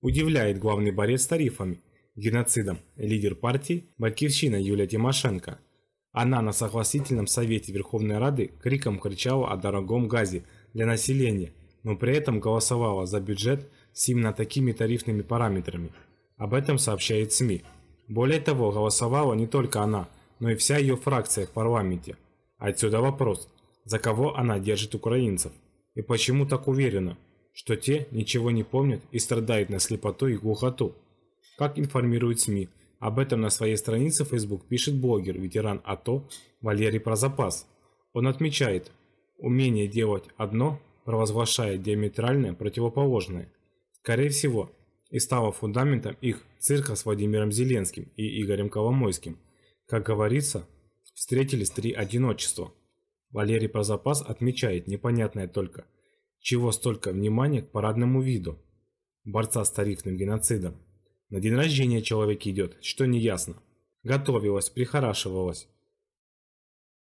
Удивляет главный борец с тарифами, геноцидом, лидер партии «Батькивщина» Юлия Тимошенко. Она на согласительном совете Верховной Рады криком кричала о дорогом газе для населения, но при этом голосовала за бюджет с именно такими тарифными параметрами. Об этом сообщает СМИ. Более того, голосовала не только она, но и вся ее фракция в парламенте. Отсюда вопрос, за кого она держит украинцев? И почему так уверена? что те ничего не помнят и страдают на слепоту и глухоту. Как информирует СМИ, об этом на своей странице Facebook пишет блогер, ветеран АТО Валерий Прозапас. Он отмечает, умение делать одно провозглашает диаметрально противоположное. Скорее всего, и стало фундаментом их цирка с Владимиром Зеленским и Игорем Коломойским. Как говорится, встретились три одиночества. Валерий Прозапас отмечает непонятное только – чего столько внимания к парадному виду? Борца с тарифным геноцидом. На день рождения человек идет, что не ясно. Готовилась, прихорашивалась.